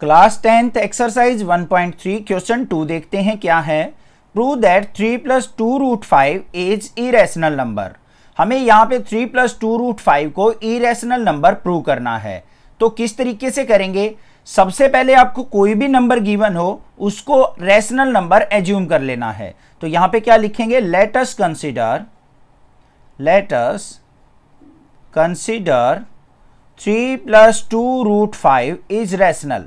Class tenth exercise 1.3 question two देखते हैं क्या है prove that three plus two root five is irrational number हमें यहाँ पे three plus two root five को इेशनल नंबर प्रूव करना है तो किस तरीके से करेंगे सबसे पहले आपको कोई भी नंबर गिवन हो उसको रेशनल नंबर एज्यूम कर लेना है तो यहां पे क्या लिखेंगे let's consider let's consider three plus two root five is rational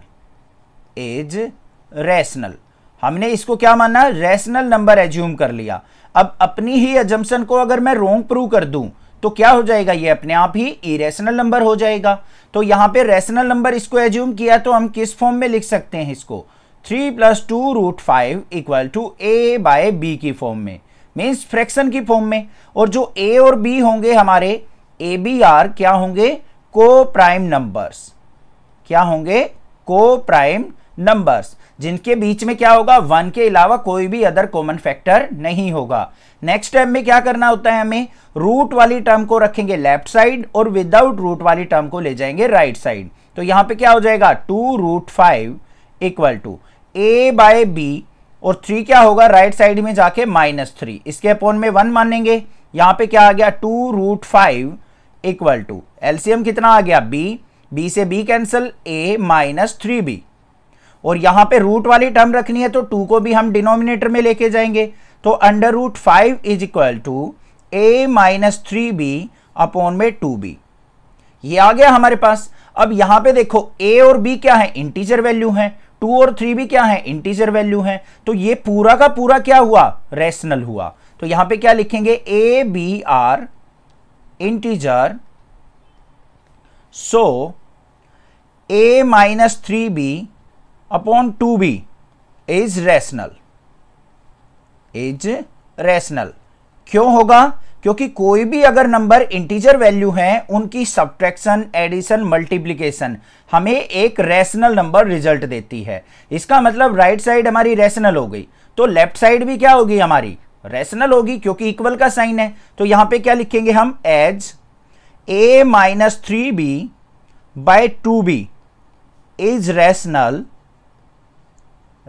is rational हमने इसको क्या माना रैशनल नंबर एज्यूम कर लिया अब अपनी ही एजम्सन को अगर मैं रोंग प्रूव कर दूं तो क्या हो जाएगा ये अपने आप ही इरेशनल नंबर हो जाएगा तो यहां पे रेशनल नंबर इसको एज्यूम किया तो हम किस फॉर्म में लिख सकते हैं इसको three plus two root five equal to A by B की फॉर्म में मीन्स फ्रैक्शन की फॉर्म में और जो ए और बी होंगे हमारे ए बी आर क्या होंगे को प्राइम नंबर्स क्या होंगे को प्राइम नंबर्स जिनके बीच में क्या होगा वन के अलावा कोई भी अदर कॉमन फैक्टर नहीं होगा नेक्स्ट टर्म में क्या करना होता है हमें रूट वाली टर्म को रखेंगे लेफ्ट साइड और विदाउट रूट वाली टर्म को ले जाएंगे राइट right साइड तो यहां पे क्या हो जाएगा two root five equal to A by B और थ्री क्या होगा राइट साइड में जाके माइनस थ्री इसके अपोन में वन मानेंगे यहां पे क्या आ गया two root five equal to LCM कितना आ गया बी बी से B cancel A minus three B और यहाँ पे रूट वाली टर्म रखनी है तो टू को भी हम डिनोमिनेटर में लेके जाएंगे तो under root five is equal to A minus three B upon में टू बी ये आ गया हमारे पास अब यहाँ पे देखो ए और बी क्या है इंटीजर वैल्यू है टू और थ्री भी क्या है इंटीजर वैल्यू है तो ये पूरा का पूरा क्या हुआ रेशनल हुआ तो यहां पे क्या लिखेंगे A B are integer so A minus three B upon two B is rational is rational क्यों होगा क्योंकि कोई भी अगर नंबर इंटीजर वैल्यू है उनकी सब्ट्रैक्शन एडिशन मल्टीप्लीकेशन हमें एक रैशनल नंबर रिजल्ट देती है इसका मतलब राइट साइड हमारी रैशनल हो गई तो लेफ्ट साइड भी क्या होगी हमारी रैशनल होगी क्योंकि इक्वल का साइन है तो यहां पे क्या लिखेंगे हम as A minus three B by two B is rational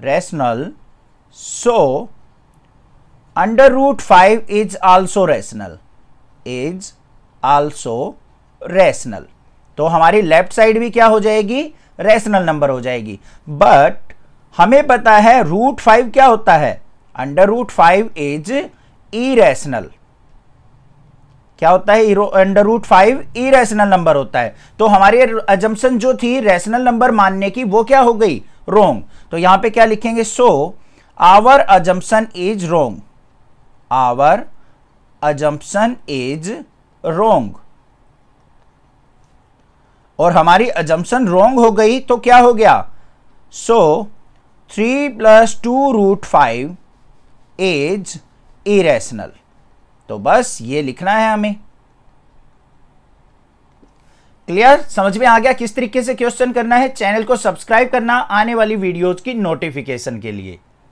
rational. So, under root 5 is also rational. Is also rational. तो हमारी लेफ्ट साइड भी क्या हो जाएगी रेशनल नंबर हो जाएगी बट हमें पता है रूट फाइव क्या होता है under root five is irrational क्या होता है under root five rational number होता है तो हमारी एजम्सन जो थी रेशनल नंबर मानने की वो क्या हो गई रोंग तो यहां पे क्या लिखेंगे so our assumption is wrong our assumption is wrong और हमारी अजम्पन रोंग हो गई तो क्या हो गया so three plus two root five is irrational तो बस ये लिखना है हमें क्लियर समझ में आ गया किस तरीके से क्वेश्चन करना है चैनल को सब्सक्राइब करना आने वाली वीडियोज की नोटिफिकेशन के लिए